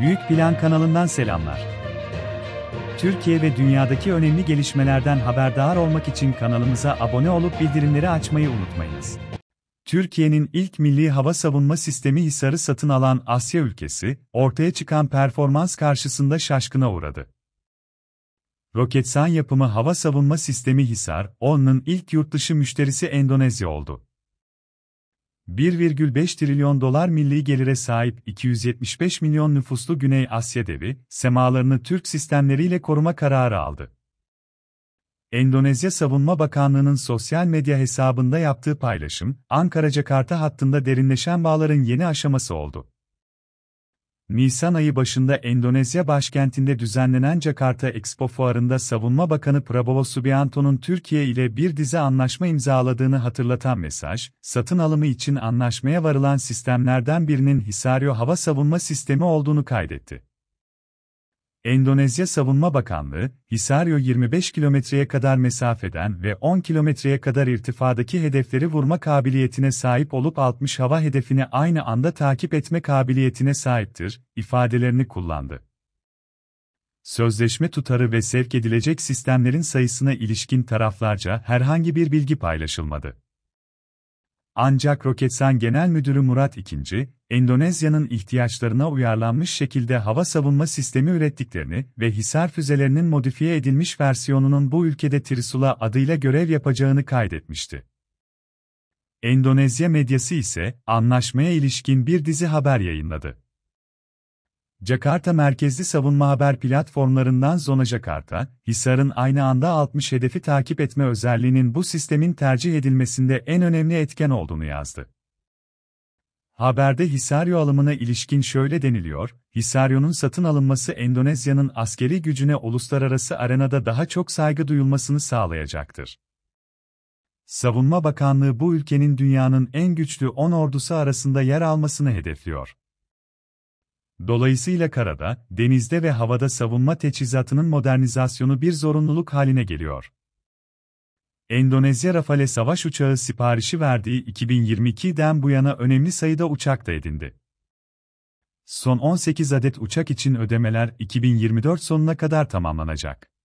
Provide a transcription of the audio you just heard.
Büyük Plan kanalından selamlar. Türkiye ve dünyadaki önemli gelişmelerden haberdar olmak için kanalımıza abone olup bildirimleri açmayı unutmayınız. Türkiye'nin ilk milli hava savunma sistemi Hisar'ı satın alan Asya ülkesi, ortaya çıkan performans karşısında şaşkına uğradı. Roketsan yapımı hava savunma sistemi Hisar, onun ilk yurtdışı müşterisi Endonezya oldu. 1,5 trilyon dolar milli gelire sahip 275 milyon nüfuslu Güney Asya devi, semalarını Türk sistemleriyle koruma kararı aldı. Endonezya Savunma Bakanlığı'nın sosyal medya hesabında yaptığı paylaşım, Ankara-Jakarta hattında derinleşen bağların yeni aşaması oldu. Nisan ayı başında Endonezya başkentinde düzenlenen Jakarta Expo Fuarı'nda Savunma Bakanı Prabowo Subianto'nun Türkiye ile bir dizi anlaşma imzaladığını hatırlatan mesaj, satın alımı için anlaşmaya varılan sistemlerden birinin Hisario hava savunma sistemi olduğunu kaydetti. Endonezya Savunma Bakanlığı, Hisaryo 25 kilometreye kadar mesafeden ve 10 kilometreye kadar irtifadaki hedefleri vurma kabiliyetine sahip olup 60 hava hedefini aynı anda takip etme kabiliyetine sahiptir, ifadelerini kullandı. Sözleşme tutarı ve sevk edilecek sistemlerin sayısına ilişkin taraflarca herhangi bir bilgi paylaşılmadı. Ancak Roketsan Genel Müdürü Murat II, Endonezya'nın ihtiyaçlarına uyarlanmış şekilde hava savunma sistemi ürettiklerini ve Hisar füzelerinin modifiye edilmiş versiyonunun bu ülkede Trisula adıyla görev yapacağını kaydetmişti. Endonezya medyası ise anlaşmaya ilişkin bir dizi haber yayınladı. Jakarta merkezli savunma haber platformlarından Zona Jakarta, Hisar'ın aynı anda 60 hedefi takip etme özelliğinin bu sistemin tercih edilmesinde en önemli etken olduğunu yazdı. Haberde Hisaryo alımına ilişkin şöyle deniliyor, Hisaryo'nun satın alınması Endonezya'nın askeri gücüne uluslararası arenada daha çok saygı duyulmasını sağlayacaktır. Savunma Bakanlığı bu ülkenin dünyanın en güçlü 10 ordusu arasında yer almasını hedefliyor. Dolayısıyla karada, denizde ve havada savunma teçhizatının modernizasyonu bir zorunluluk haline geliyor. Endonezya Rafale savaş uçağı siparişi verdiği 2022'den bu yana önemli sayıda uçak da edindi. Son 18 adet uçak için ödemeler 2024 sonuna kadar tamamlanacak.